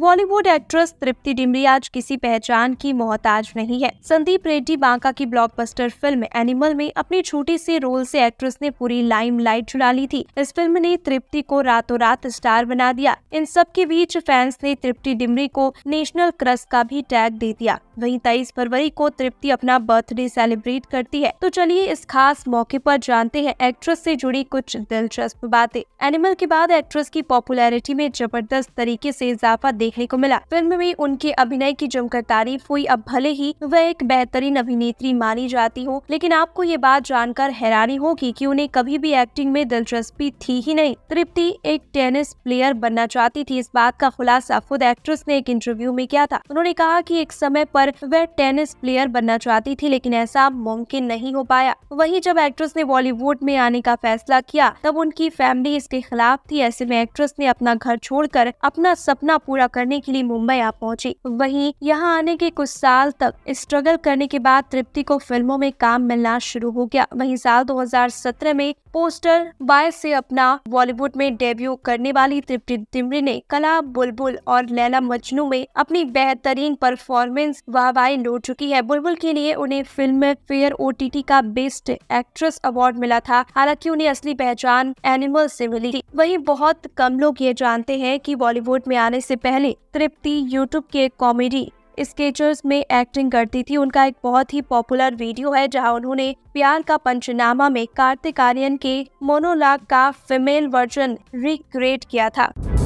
Bollywood actress तृप्ति डिमरी आज किसी पहचान की मोहताज नहीं है संदीप रेड्डी बांका की ब्लॉकबस्टर फिल्म एनिमल में अपनी छोटी सी रोल से एक्ट्रेस ने पूरी लाइमलाइट छुड़ा ली थी इस फिल्म ने तृप्ति को रातों रात स्टार बना दिया इन सब के बीच फैंस ने तृप्ति डिमरी को नेशनल क्रस का भी टैग दे दिया वही तेईस फरवरी को तृप्ति अपना बर्थडे सेलिब्रेट करती है तो चलिए इस खास मौके आरोप जानते हैं एक्ट्रेस ऐसी जुड़ी कुछ दिलचस्प बातें एनिमल के बाद एक्ट्रेस की पॉपुलरिटी में जबरदस्त तरीके ऐसी इजाफा देखने को मिला फिल्म में उनके अभिनय की जमकर तारीफ हुई अब भले ही वह एक बेहतरीन अभिनेत्री मानी जाती हो लेकिन आपको ये बात जानकर हैरानी होगी कि उन्हें कभी भी एक्टिंग में दिलचस्पी थी ही नहीं तृप्ति एक टेनिस प्लेयर बनना चाहती थी इस बात का खुलासा खुद एक्ट्रेस ने एक इंटरव्यू में किया था उन्होंने कहा की एक समय पर वह टेनिस प्लेयर बनना चाहती थी लेकिन ऐसा मुमकिन नहीं हो पाया वही जब एक्ट्रेस ने बॉलीवुड में आने का फैसला किया तब उनकी फैमिली इसके खिलाफ थी ऐसे में एक्ट्रेस ने अपना घर छोड़कर अपना सपना पूरा करने के लिए मुंबई आ पहुंची वहीं यहाँ आने के कुछ साल तक स्ट्रगल करने के बाद तृप्ति को फिल्मों में काम मिलना शुरू हो गया वहीं साल 2017 में पोस्टर बाय से अपना बॉलीवुड में डेब्यू करने वाली तृप्ति तिमरी ने कला बुलबुल और लैला मजनू में अपनी बेहतरीन परफॉर्मेंस वाहवाही लौट चुकी है बुलबुल के लिए उन्हें फिल्म फेयर ओ का बेस्ट एक्ट्रेस अवार्ड मिला था हालांकि उन्हें असली पहचान एनिमल से मिली थी वही बहुत कम लोग ये जानते हैं की बॉलीवुड में आने से पहले पहले तृप्ति यूट्यूब के कॉमेडी स्केचर्स में एक्टिंग करती थी उनका एक बहुत ही पॉपुलर वीडियो है जहां उन्होंने प्यार का पंचनामा में कार्तिक आर्यन के मोनोलाग का फीमेल वर्जन रिक्रिएट किया था